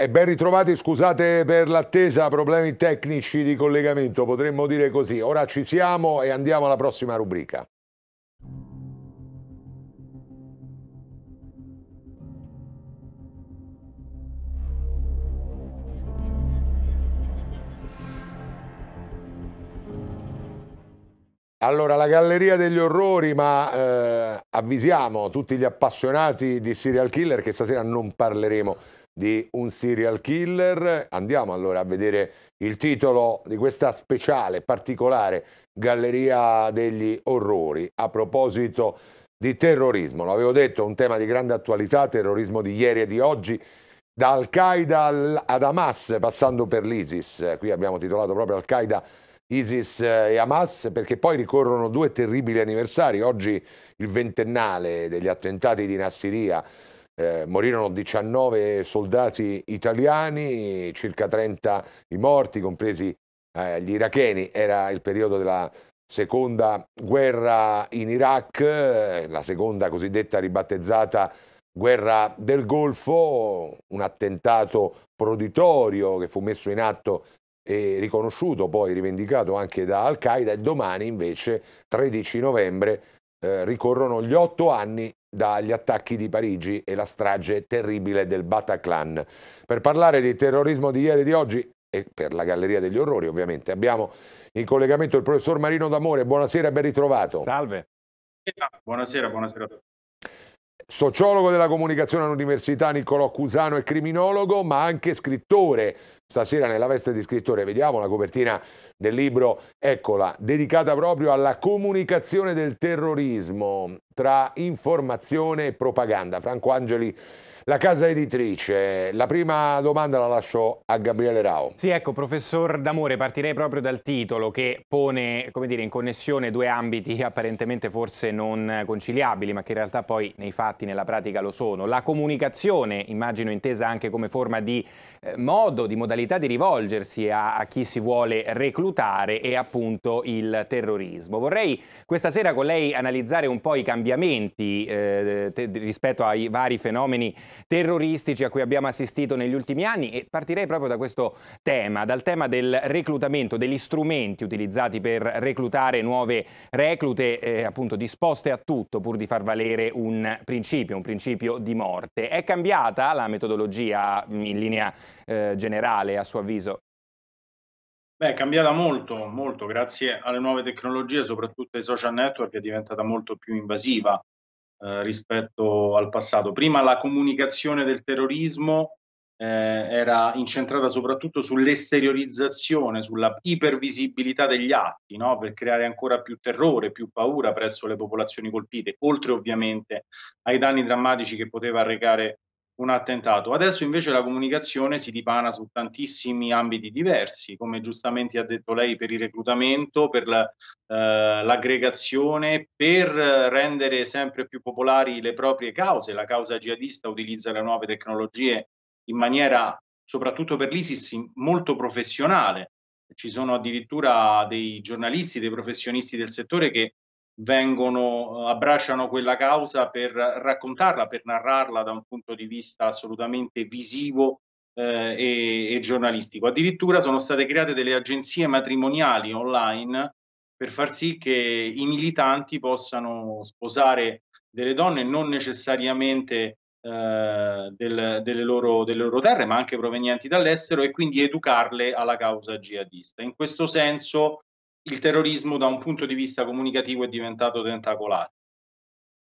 E ben ritrovati, scusate per l'attesa, problemi tecnici di collegamento, potremmo dire così. Ora ci siamo e andiamo alla prossima rubrica. Allora, la Galleria degli Orrori, ma eh, avvisiamo tutti gli appassionati di serial killer che stasera non parleremo di un serial killer. Andiamo allora a vedere il titolo di questa speciale, particolare Galleria degli Orrori. A proposito di terrorismo, Lo avevo detto, un tema di grande attualità, terrorismo di ieri e di oggi, da Al-Qaeda ad Hamas, passando per l'ISIS. Qui abbiamo titolato proprio Al-Qaeda ISIS e Hamas, perché poi ricorrono due terribili anniversari, oggi il ventennale degli attentati di Nassiria eh, morirono 19 soldati italiani, circa 30 i morti, compresi eh, gli iracheni. Era il periodo della seconda guerra in Iraq, eh, la seconda cosiddetta ribattezzata guerra del Golfo, un attentato proditorio che fu messo in atto e riconosciuto, poi rivendicato anche da Al-Qaeda e domani invece, 13 novembre, eh, ricorrono gli otto anni dagli attacchi di Parigi e la strage terribile del Bataclan. Per parlare di terrorismo di ieri e di oggi e per la Galleria degli Orrori ovviamente abbiamo in collegamento il professor Marino D'Amore. Buonasera e ben ritrovato. Salve. Buonasera, buonasera a tutti sociologo della comunicazione all'Università Niccolò Cusano e criminologo, ma anche scrittore. Stasera nella veste di scrittore vediamo la copertina del libro, eccola, dedicata proprio alla comunicazione del terrorismo tra informazione e propaganda. Franco Angeli la casa editrice, la prima domanda la lascio a Gabriele Rao. Sì, ecco, professor D'Amore, partirei proprio dal titolo che pone, come dire, in connessione due ambiti apparentemente forse non conciliabili, ma che in realtà poi nei fatti, nella pratica lo sono. La comunicazione, immagino intesa anche come forma di eh, modo, di modalità di rivolgersi a, a chi si vuole reclutare e appunto il terrorismo. Vorrei questa sera con lei analizzare un po' i cambiamenti eh, rispetto ai vari fenomeni terroristici a cui abbiamo assistito negli ultimi anni e partirei proprio da questo tema, dal tema del reclutamento, degli strumenti utilizzati per reclutare nuove reclute eh, appunto disposte a tutto pur di far valere un principio, un principio di morte. È cambiata la metodologia in linea eh, generale a suo avviso? Beh, è cambiata molto, molto, grazie alle nuove tecnologie, soprattutto ai social network, è diventata molto più invasiva. Eh, rispetto al passato. Prima la comunicazione del terrorismo eh, era incentrata soprattutto sull'esteriorizzazione, sulla ipervisibilità degli atti, no? per creare ancora più terrore, più paura presso le popolazioni colpite, oltre ovviamente ai danni drammatici che poteva arrecare un attentato. Adesso invece la comunicazione si dipana su tantissimi ambiti diversi, come giustamente ha detto lei, per il reclutamento, per la, eh, l'aggregazione, per eh, rendere sempre più popolari le proprie cause. La causa jihadista utilizza le nuove tecnologie in maniera, soprattutto per l'ISIS, molto professionale. Ci sono addirittura dei giornalisti, dei professionisti del settore che vengono, eh, abbracciano quella causa per raccontarla, per narrarla da un punto di vista assolutamente visivo eh, e, e, giornalistico. Addirittura sono state create delle agenzie matrimoniali online per far sì che i militanti possano sposare delle donne non necessariamente eh, del, delle, loro, delle loro terre, ma anche provenienti dall'estero e quindi educarle alla causa jihadista. In questo senso il terrorismo da un punto di vista comunicativo è diventato tentacolare.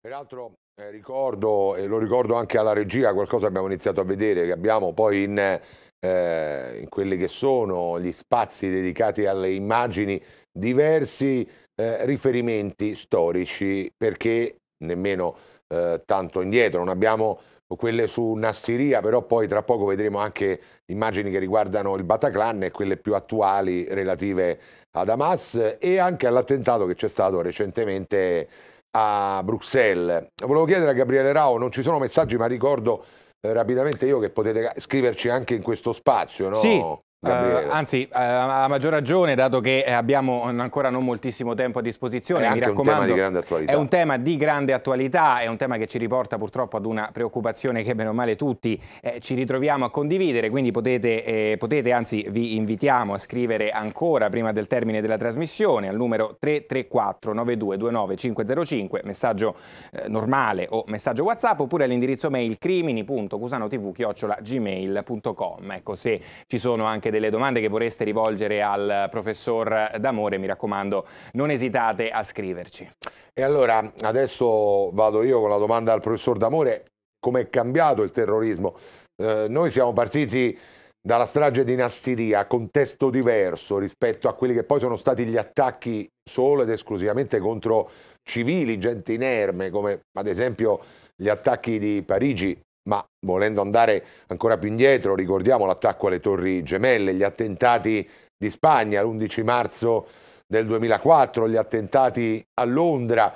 Peraltro eh, ricordo, e lo ricordo anche alla regia, qualcosa abbiamo iniziato a vedere, che abbiamo poi in, eh, in quelli che sono gli spazi dedicati alle immagini diversi eh, riferimenti storici, perché nemmeno eh, tanto indietro, non abbiamo quelle su Nastiria, però poi tra poco vedremo anche immagini che riguardano il Bataclan e quelle più attuali relative a ad Hamas e anche all'attentato che c'è stato recentemente a Bruxelles. Volevo chiedere a Gabriele Rao, non ci sono messaggi ma ricordo eh, rapidamente io che potete scriverci anche in questo spazio. No? Sì, Uh, anzi, uh, a maggior ragione, dato che eh, abbiamo ancora non moltissimo tempo a disposizione, è mi raccomando, un è un tema di grande attualità, è un tema che ci riporta purtroppo ad una preoccupazione che bene o male tutti eh, ci ritroviamo a condividere, quindi potete, eh, potete, anzi vi invitiamo a scrivere ancora prima del termine della trasmissione al numero 334 9229 505, messaggio eh, normale o messaggio WhatsApp, oppure all'indirizzo mail crimini.cusanotv.gmail.com. Ecco, se ci sono anche anche delle domande che vorreste rivolgere al professor D'Amore, mi raccomando, non esitate a scriverci. E allora adesso vado io con la domanda al professor D'Amore, come è cambiato il terrorismo? Eh, noi siamo partiti dalla strage di Nastiria, contesto diverso rispetto a quelli che poi sono stati gli attacchi solo ed esclusivamente contro civili, gente inerme, come ad esempio gli attacchi di Parigi ma volendo andare ancora più indietro, ricordiamo l'attacco alle Torri Gemelle, gli attentati di Spagna l'11 marzo del 2004, gli attentati a Londra.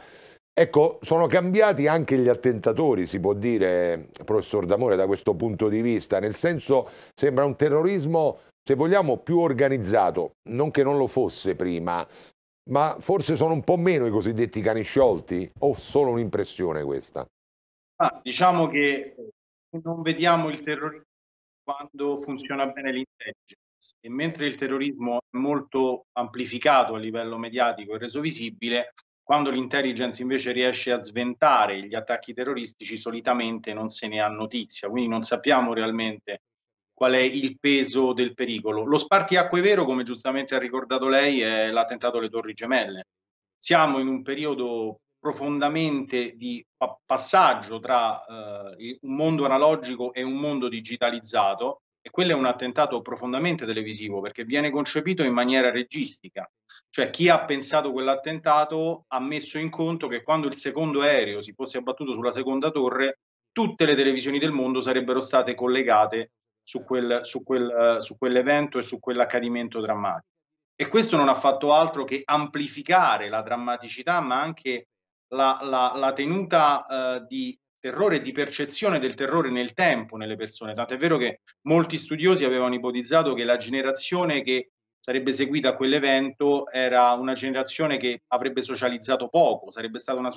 Ecco, sono cambiati anche gli attentatori, si può dire, professor D'Amore, da questo punto di vista, nel senso sembra un terrorismo, se vogliamo, più organizzato, non che non lo fosse prima, ma forse sono un po' meno i cosiddetti cani sciolti, o solo un'impressione questa? Ah, diciamo che non vediamo il terrorismo quando funziona bene l'intelligence e mentre il terrorismo è molto amplificato a livello mediatico e reso visibile, quando l'intelligence invece riesce a sventare gli attacchi terroristici solitamente non se ne ha notizia, quindi non sappiamo realmente qual è il peso del pericolo. Lo spartiacque vero, come giustamente ha ricordato lei, è l'attentato alle Torri Gemelle. Siamo in un periodo profondamente di pa- passaggio tra eh, un mondo analogico e un mondo digitalizzato e quello è un attentato profondamente televisivo perché viene concepito in maniera registica, cioè chi ha pensato quell'attentato ha messo in conto che quando il secondo aereo si fosse abbattuto sulla seconda torre, tutte le televisioni del mondo sarebbero state collegate su, quel, su, quel, uh, su quell'evento e su quell'accadimento drammatico. E questo non ha fatto altro che amplificare la drammaticità, ma anche la, la, la tenuta eh, di terrore e di percezione del terrore nel tempo nelle persone. Tanto è vero che molti studiosi avevano ipotizzato che la generazione che sarebbe seguita a quell'evento era una generazione che avrebbe socializzato poco, sarebbe stata una,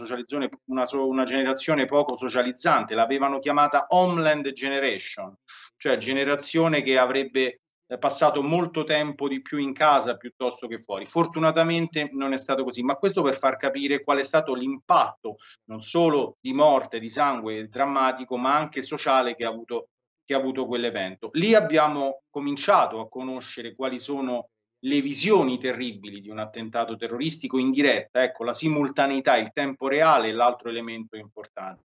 una, una generazione poco socializzante, l'avevano chiamata Homeland Generation, cioè generazione che avrebbe passato molto tempo di più in casa piuttosto che fuori. Fortunatamente non è stato così, ma questo per far capire qual è stato l'impatto non solo di morte, di sangue drammatico, ma anche sociale che ha avuto, che ha avuto quell'evento. Lì abbiamo cominciato a conoscere quali sono le visioni terribili di un attentato terroristico in diretta, ecco la simultaneità, il tempo reale è l'altro elemento importante.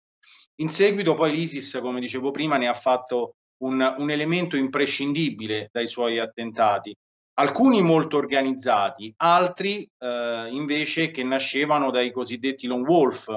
In seguito poi l'ISIS, come dicevo prima, ne ha fatto un, un elemento imprescindibile dai suoi attentati, alcuni molto organizzati, altri eh, invece che nascevano dai cosiddetti lone wolf,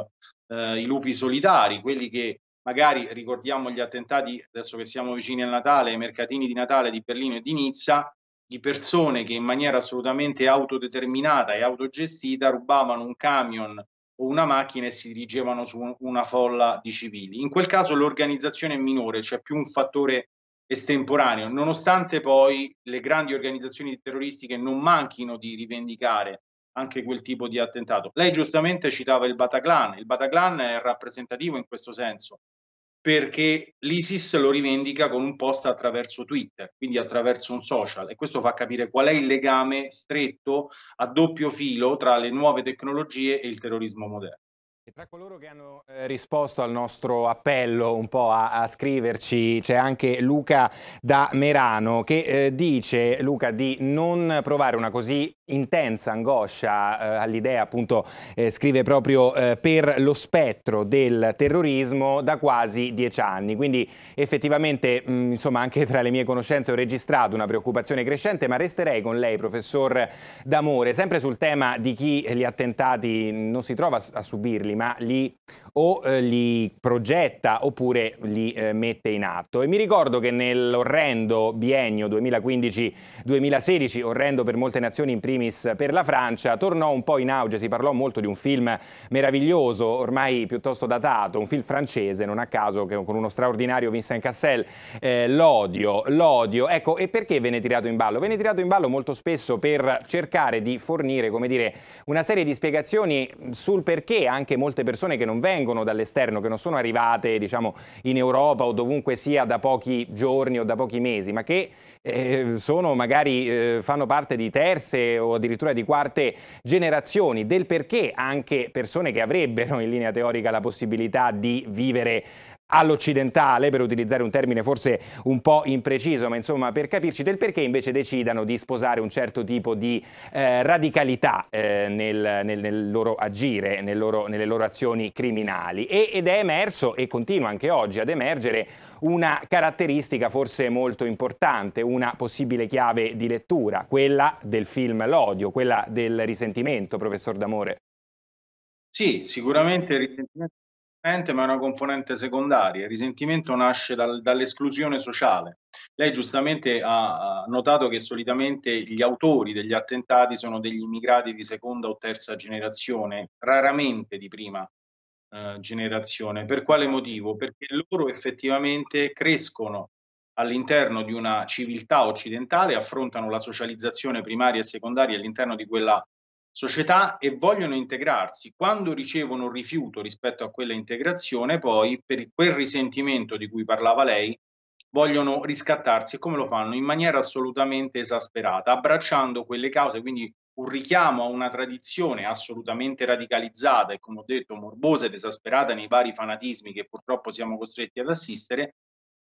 eh, i lupi solitari, quelli che magari ricordiamo gli attentati, adesso che siamo vicini a Natale, ai mercatini di Natale di Berlino e di Nizza, di persone che in maniera assolutamente autodeterminata e autogestita rubavano un camion o una macchina e si dirigevano su una folla di civili. In quel caso l'organizzazione è minore, c'è cioè più un fattore estemporaneo, nonostante poi le grandi organizzazioni terroristiche non manchino di rivendicare anche quel tipo di attentato. Lei giustamente citava il Bataclan, il Bataclan è rappresentativo in questo senso, perché l'ISIS lo rivendica con un post attraverso Twitter, quindi attraverso un social e questo fa capire qual è il legame stretto a doppio filo tra le nuove tecnologie e il terrorismo moderno. E tra coloro che hanno eh, risposto al nostro appello un po' a, a scriverci c'è anche Luca da Merano che eh, dice Luca di non provare una così intensa angoscia eh, all'idea, appunto, eh, scrive proprio eh, per lo spettro del terrorismo da quasi dieci anni. Quindi effettivamente, mh, mm, insomma, anche tra le mie conoscenze ho registrato una preoccupazione crescente, ma resterei con lei, professor D'Amore, sempre sul tema di chi gli attentati mm, non si trova a subirli, ma li o eh, li progetta oppure li eh, mette in atto. E mi ricordo che nell'orrendo biennio 2015-2016, orrendo per molte nazioni, in primis per la Francia, tornò un po' in auge, si parlò molto di un film meraviglioso, ormai piuttosto datato, un film francese, non a caso, con uno straordinario Vincent Cassel, eh, L'odio, l'odio. Ecco, e perché venne tirato in ballo? Venne tirato in ballo molto spesso per cercare di fornire, come dire, una serie di spiegazioni sul perché anche molte persone che non vengono vengono dall'esterno, che non sono arrivate diciamo, in Europa o dovunque sia da pochi giorni o da pochi mesi, ma che eh, sono magari eh, fanno parte di terze o addirittura di quarte generazioni, del perché anche persone che avrebbero in linea teorica la possibilità di vivere all'occidentale, per utilizzare un termine forse un po' impreciso, ma insomma per capirci del perché invece decidano di sposare un certo tipo di eh, radicalità eh, nel, nel, nel, loro agire, nel loro, nelle loro azioni criminali. E, ed è emerso e continua anche oggi ad emergere una caratteristica forse molto importante, una possibile chiave di lettura, quella del film L'odio, quella del risentimento, professor D'Amore. Sì, sicuramente il risentimento componente, ma è una componente secondaria. Il risentimento nasce dal, dall'esclusione sociale. Lei giustamente ha notato che solitamente gli autori degli attentati sono degli immigrati di seconda o terza generazione, raramente di prima eh, generazione. Per quale motivo? Perché loro effettivamente crescono all'interno di una civiltà occidentale, affrontano la socializzazione primaria e secondaria all'interno di quella società e vogliono integrarsi. Quando ricevono un rifiuto rispetto a quella integrazione, poi per quel risentimento di cui parlava lei, vogliono riscattarsi e come lo fanno? In maniera assolutamente esasperata, abbracciando quelle cause, quindi un richiamo a una tradizione assolutamente radicalizzata e, come ho detto, morbosa ed esasperata nei vari fanatismi che purtroppo siamo costretti ad assistere,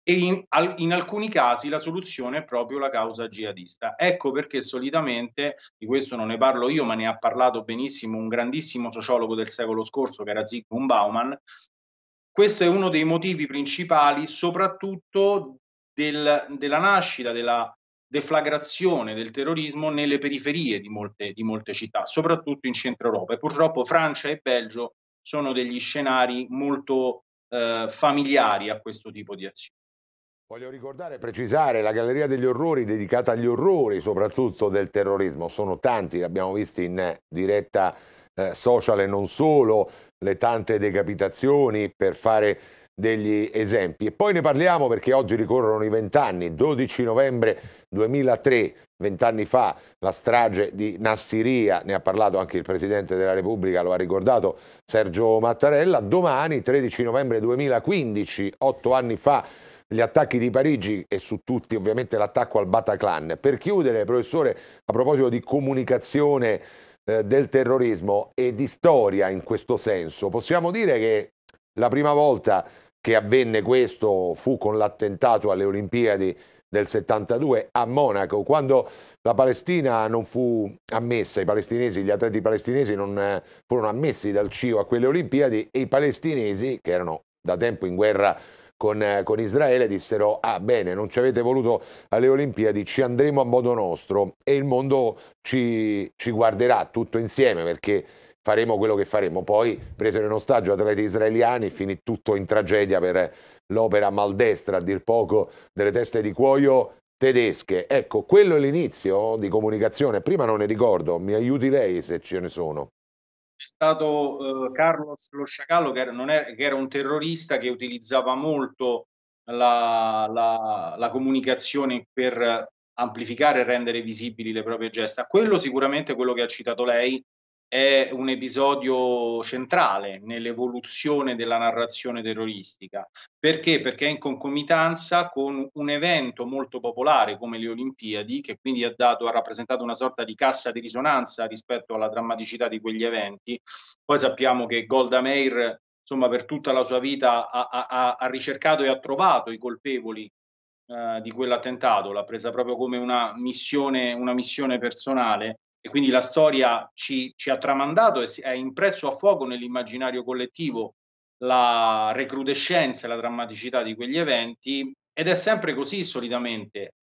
e in, al, in, alcuni casi la soluzione è proprio la causa jihadista. Ecco perché solitamente, di questo non ne parlo io, ma ne ha parlato benissimo un grandissimo sociologo del secolo scorso che era Zygmunt Bauman, questo è uno dei motivi principali soprattutto del, della nascita, della deflagrazione del terrorismo nelle periferie di molte, di molte città, soprattutto in centro Europa. E purtroppo Francia e Belgio sono degli scenari molto eh, familiari a questo tipo di azioni. Voglio ricordare, e precisare, la Galleria degli Orrori dedicata agli orrori soprattutto del terrorismo. Sono tanti, li abbiamo visti in eh, diretta eh, social e non solo, le tante decapitazioni per fare degli esempi. E poi ne parliamo perché oggi ricorrono i vent'anni, 12 novembre 2003, vent'anni fa, la strage di Nassiria, ne ha parlato anche il Presidente della Repubblica, lo ha ricordato Sergio Mattarella, domani 13 novembre 2015, otto anni fa, gli attacchi di Parigi e su tutti ovviamente l'attacco al Bataclan. Per chiudere, professore, a proposito di comunicazione eh, del terrorismo e di storia in questo senso, possiamo dire che la prima volta che avvenne questo fu con l'attentato alle Olimpiadi del 72 a Monaco, quando la Palestina non fu ammessa, i palestinesi, gli atleti palestinesi non eh, furono ammessi dal CIO a quelle Olimpiadi e i palestinesi, che erano da tempo in guerra con, eh, con, Israele dissero ah bene non ci avete voluto alle Olimpiadi ci andremo a modo nostro e il mondo ci, ci guarderà tutto insieme perché faremo quello che faremo poi presero in ostaggio atleti israeliani finì tutto in tragedia per l'opera maldestra a dir poco delle teste di cuoio tedesche ecco quello è l'inizio di comunicazione prima non ne ricordo mi aiuti lei se ce ne sono è stato eh, Carlos Lo Sciacallo che era, è, che era, un terrorista che utilizzava molto la, la, la comunicazione per amplificare e rendere visibili le proprie gesta. Quello sicuramente è quello che ha citato lei, è un episodio centrale nell'evoluzione della narrazione terroristica. Perché? Perché è in concomitanza con un evento molto popolare come le Olimpiadi, che quindi ha, dato, ha rappresentato una sorta di cassa di risonanza rispetto alla drammaticità di quegli eventi. Poi sappiamo che Golda Meir, insomma, per tutta la sua vita ha, ha, ha ricercato e ha trovato i colpevoli eh, di quell'attentato, l'ha presa proprio come una missione, una missione personale e quindi la storia ci, ci ha tramandato e si è impresso a fuoco nell'immaginario collettivo la recrudescenza e la drammaticità di quegli eventi ed è sempre così solitamente.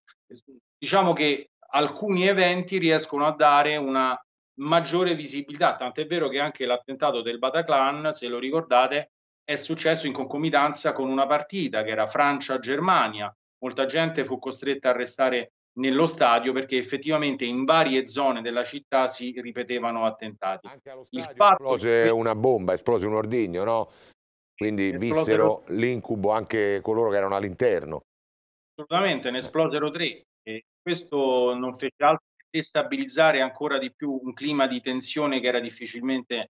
Diciamo che alcuni eventi riescono a dare una maggiore visibilità, tant'è vero che anche l'attentato del Bataclan, se lo ricordate, è successo in concomitanza con una partita che era Francia-Germania. Molta gente fu costretta a restare nello stadio perché effettivamente in varie zone della città si ripetevano attentati. Anche allo stadio Il fatto esplose che... una bomba, esplose un ordigno, no? Quindi vissero l'incubo anche coloro che erano all'interno. Assolutamente, ne eh. esplosero tre e questo non fece altro che destabilizzare ancora di più un clima di tensione che era difficilmente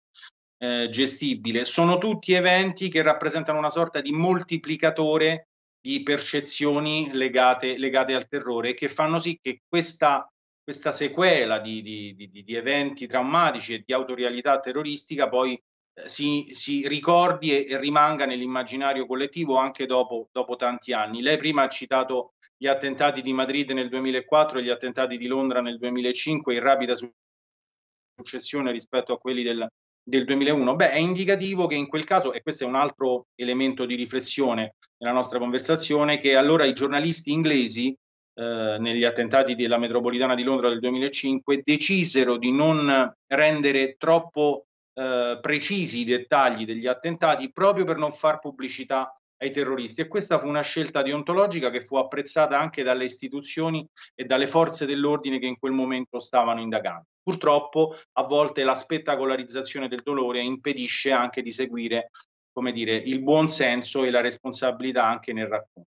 eh, gestibile. Sono tutti eventi che rappresentano una sorta di moltiplicatore di percezioni legate, legate al terrore che fanno sì che questa, questa sequela di, di, di, di, eventi traumatici e di autorialità terroristica poi eh, si, si, ricordi e, e rimanga nell'immaginario collettivo anche dopo, dopo tanti anni. Lei prima ha citato gli attentati di Madrid nel 2004 e gli attentati di Londra nel 2005 in rapida successione rispetto a quelli del, del 2001? Beh, è indicativo che in quel caso, e questo è un altro elemento di riflessione nella nostra conversazione, che allora i giornalisti inglesi eh, negli attentati della metropolitana di Londra del 2005 decisero di non rendere troppo eh, precisi i dettagli degli attentati proprio per non far pubblicità ai terroristi e questa fu una scelta deontologica che fu apprezzata anche dalle istituzioni e dalle forze dell'ordine che in quel momento stavano indagando. Purtroppo a volte la spettacolarizzazione del dolore impedisce anche di seguire, come dire, il buon senso e la responsabilità anche nel racconto.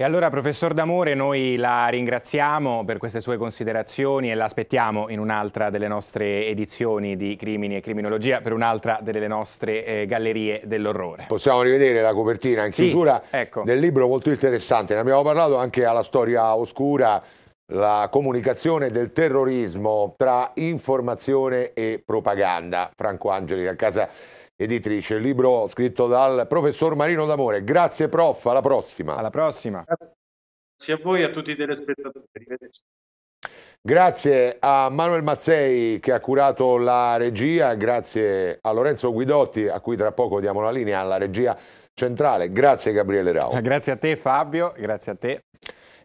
E allora, professor D'Amore, noi la ringraziamo per queste sue considerazioni e la aspettiamo in un'altra delle nostre edizioni di Crimini e Criminologia, per un'altra delle nostre eh, gallerie dell'orrore. Possiamo rivedere la copertina in chiusura sì, ecco. del libro molto interessante. Ne abbiamo parlato anche alla storia oscura la comunicazione del terrorismo tra informazione e propaganda. Franco Angeli, a casa editrice, il libro scritto dal professor Marino D'Amore. Grazie prof, alla prossima. Alla prossima. Grazie a voi e a tutti i telespettatori. Arrivederci. Grazie a Manuel Mazzei che ha curato la regia, grazie a Lorenzo Guidotti a cui tra poco diamo la linea alla regia centrale, grazie Gabriele Rao. Grazie a te Fabio, grazie a te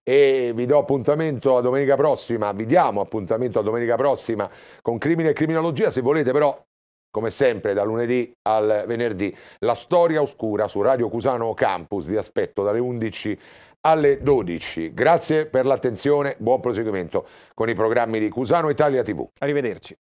e vi do appuntamento a domenica prossima, vi diamo appuntamento a domenica prossima con Crimine e Criminologia, se volete però come sempre da lunedì al venerdì la storia oscura su Radio Cusano Campus, vi aspetto dalle 11 alle 12. Grazie per l'attenzione, buon proseguimento con i programmi di Cusano Italia TV. Arrivederci.